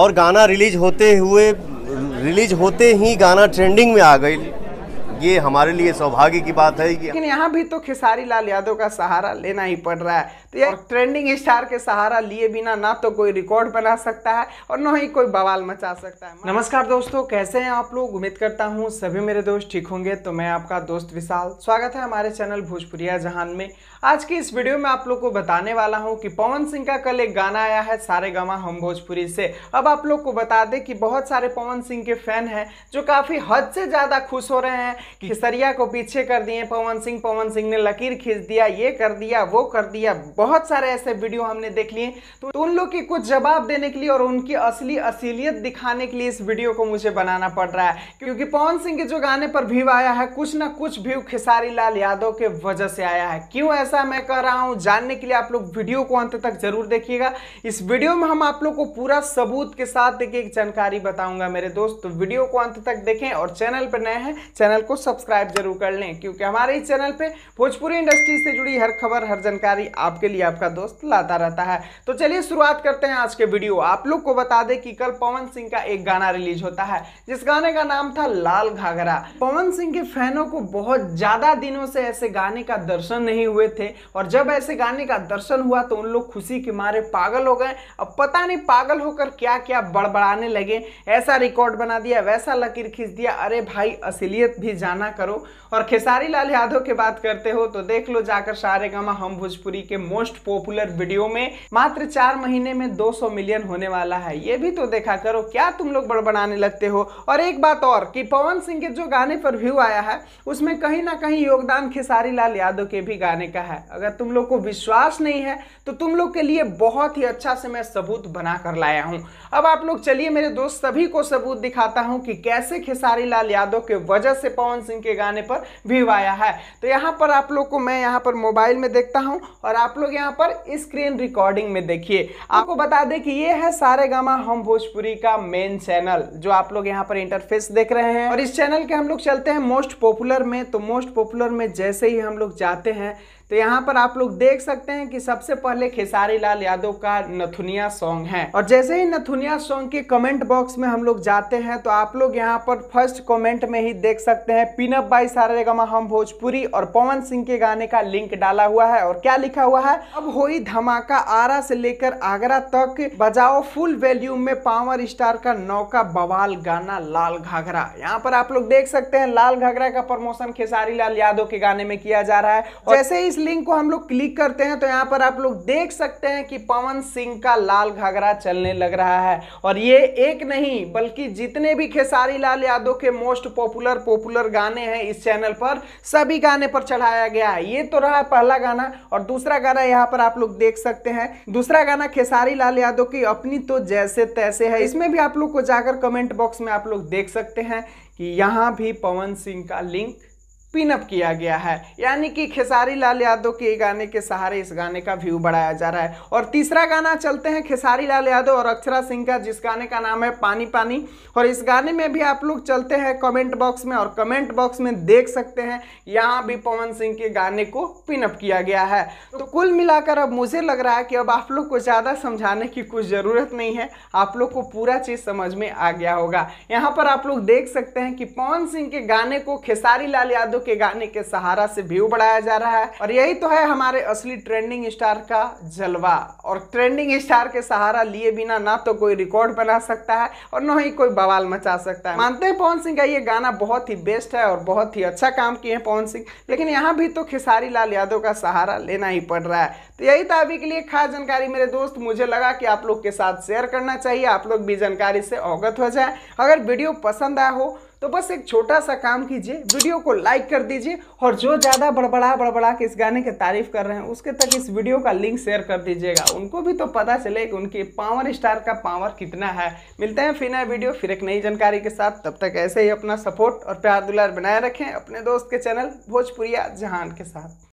और गाना रिलीज होते हुए रिलीज होते ही गाना ट्रेंडिंग में आ गई ये हमारे लिए सौभाग्य की बात है लेकिन यहाँ भी तो खेसारी लाल यादव का सहारा लेना ही पड़ रहा है तो ये ट्रेंडिंग स्टार के सहारा लिए बिना ना तो कोई रिकॉर्ड बना सकता है और ना ही कोई बवाल मचा सकता है नमस्कार दोस्तों कैसे हैं आप लोग उम्मीद करता हूँ सभी मेरे दोस्त ठीक होंगे तो मैं आपका दोस्त विशाल स्वागत है हमारे चैनल भोजपुरिया जहान में आज की इस वीडियो में आप लोग को बताने वाला हूँ कि पवन सिंह का कल एक गाना आया है सारे गवा हम भोजपुरी से अब आप लोग को बता दें कि बहुत सारे पवन सिंह के फैन हैं जो काफ़ी हद से ज़्यादा खुश हो रहे हैं खिसरिया को पीछे कर दिए पवन सिंह पवन सिंह ने लकीर खींच दिया ये कर दिया वो कर दिया बहुत सारे ऐसे वीडियो हमने देख लिए तो, उन लोग के कुछ जवाब देने के लिए और उनकी असली असलियत दिखाने के लिए इस वीडियो को मुझे बनाना पड़ रहा है क्योंकि पवन सिंह के जो गाने पर व्यू आया है कुछ ना कुछ व्यू खेसारी लाल यादव के वजह से आया है क्यों ऐसा मैं कह रहा हूँ जानने के लिए आप लोग वीडियो को अंत तक जरूर देखिएगा इस वीडियो में हम आप लोग को पूरा सबूत के साथ एक जानकारी बताऊंगा मेरे दोस्त तो वीडियो को अंत तक देखें और चैनल पर नए हैं चैनल को सब्सक्राइब जरूर कर लें क्योंकि हमारे इस चैनल पे भोजपुरी इंडस्ट्री से जुड़ी हर खबर हर जानकारी आपके लिए आपका दोस्त लाता रहता है तो चलिए शुरुआत करते हैं आज के वीडियो आप लोग को बता दें कि कल पवन सिंह का एक गाना रिलीज होता है जिस गाने का नाम था लाल घाघरा पवन सिंह के फैनों को बहुत ज्यादा दिनों से ऐसे गाने का दर्शन नहीं हुए थे और जब ऐसे गाने का दर्शन हुआ तो उन लोग खुशी के मारे पागल हो गए अब पता नहीं पागल होकर क्या क्या बड़बड़ाने लगे ऐसा रिकॉर्ड बना दिया वैसा लकीर खींच दिया अरे भाई असलियत भी जाना करो और खेसारी लाल यादव की बात करते हो तो देख लो जाकर सारे गामा हम भोजपुरी के मोस्ट पॉपुलर वीडियो में मात्र चार महीने में 200 मिलियन होने वाला है ये भी तो देखा करो क्या तुम लोग बड़बड़ाने लगते हो और एक बात और कि पवन सिंह के जो गाने पर व्यू आया है उसमें कहीं ना कहीं योगदान खेसारी लाल यादव के भी गाने का है अगर तुम लोग को विश्वास नहीं है तो तुम लोग के लिए बहुत ही अच्छा से मैं सबूत बना कर लाया हूँ अब आप लोग चलिए मेरे दोस्त सभी को सबूत दिखाता हूँ कि कैसे खेसारी लाल यादव के वजह से पवन पवन सिंह के गाने पर व्यू आया है तो यहाँ पर आप लोग को मैं यहाँ पर मोबाइल में देखता हूँ और आप लोग यहाँ पर स्क्रीन रिकॉर्डिंग में देखिए आपको बता दें कि ये है सारे गामा हम भोजपुरी का मेन चैनल जो आप लोग यहाँ पर इंटरफेस देख रहे हैं और इस चैनल के हम लोग चलते हैं मोस्ट पॉपुलर में तो मोस्ट पॉपुलर में जैसे ही हम लोग जाते हैं तो यहाँ पर आप लोग देख सकते हैं कि सबसे पहले खेसारी लाल यादव का नथुनिया सॉन्ग है और जैसे ही नथुनिया सॉन्ग के कमेंट बॉक्स में हम लोग जाते हैं तो आप लोग यहाँ पर फर्स्ट कमेंट में ही देख सकते हैं पिनअप बाई सारेगमा हम भोजपुरी और पवन सिंह के गाने का लिंक डाला हुआ है और क्या लिखा हुआ है अब हो धमाका आरा से लेकर आगरा तक बजाओ फुल वैल्यूम में पावर स्टार का नौका बवाल गाना लाल घाघरा यहाँ पर आप लोग देख सकते हैं लाल घाघरा का प्रमोशन खेसारी लाल यादव के गाने में किया जा रहा है जैसे ही लिंक को हम लोग क्लिक करते हैं तो यहाँ पर आप लोग देख सकते हैं कि पवन सिंह का लाल घाघरा चलने लग रहा है और ये एक नहीं बल्कि जितने भी खेसारी लाल यादव के मोस्ट पॉपुलर पॉपुलर गाने हैं इस चैनल पर सभी गाने पर चढ़ाया गया है ये तो रहा पहला गाना और दूसरा गाना यहाँ पर आप लोग देख सकते हैं दूसरा गाना खेसारी लाल यादव की अपनी तो जैसे तैसे है इसमें भी आप लोग को जाकर कमेंट बॉक्स में आप लोग देख सकते हैं कि यहाँ भी पवन सिंह का लिंक पिनअप किया गया है यानी कि खेसारी लाल यादव के गाने के सहारे इस गाने का व्यू बढ़ाया जा रहा है और तीसरा गाना चलते हैं खेसारी लाल यादव और अक्षरा सिंह का जिस गाने का नाम है पानी पानी और इस गाने में भी आप लोग चलते हैं कमेंट बॉक्स में और कमेंट बॉक्स में देख सकते हैं यहाँ भी पवन सिंह के गाने को पिनअप किया गया है तो कुल मिलाकर अब मुझे लग रहा है कि अब आप लोग को ज़्यादा समझाने की कुछ ज़रूरत नहीं है आप लोग को पूरा चीज़ समझ में आ गया होगा यहाँ पर आप लोग देख सकते हैं कि पवन सिंह के गाने को खेसारी लाल यादव के गाने के सहारा से व्यू बढ़ाया जा रहा है और यही तो है हमारे असली ट्रेंडिंग स्टार का जलवा और ट्रेंडिंग स्टार के सहारा लिए बिना ना तो कोई रिकॉर्ड बना सकता है और न ही कोई बवाल मचा सकता है मानते हैं पवन सिंह का ये गाना बहुत ही बेस्ट है और बहुत ही अच्छा काम किए हैं पवन सिंह लेकिन यहाँ भी तो खेसारी लाल यादव का सहारा लेना ही पड़ रहा है तो यही था तो अभी के लिए खास जानकारी मेरे दोस्त मुझे लगा कि आप लोग के साथ शेयर करना चाहिए आप लोग भी जानकारी से अवगत हो जाए अगर वीडियो पसंद आया हो तो बस एक छोटा सा काम कीजिए वीडियो को लाइक कर दीजिए और जो ज़्यादा बड़बड़ा बड़बड़ा के इस गाने की तारीफ कर रहे हैं उसके तक इस वीडियो का लिंक शेयर कर दीजिएगा उनको भी तो पता चले कि उनके पावर स्टार का पावर कितना है मिलते हैं फिर नया वीडियो फिर एक नई जानकारी के साथ तब तक ऐसे ही अपना सपोर्ट और प्यार दुलार बनाए रखें अपने दोस्त के चैनल भोजपुरिया जहान के साथ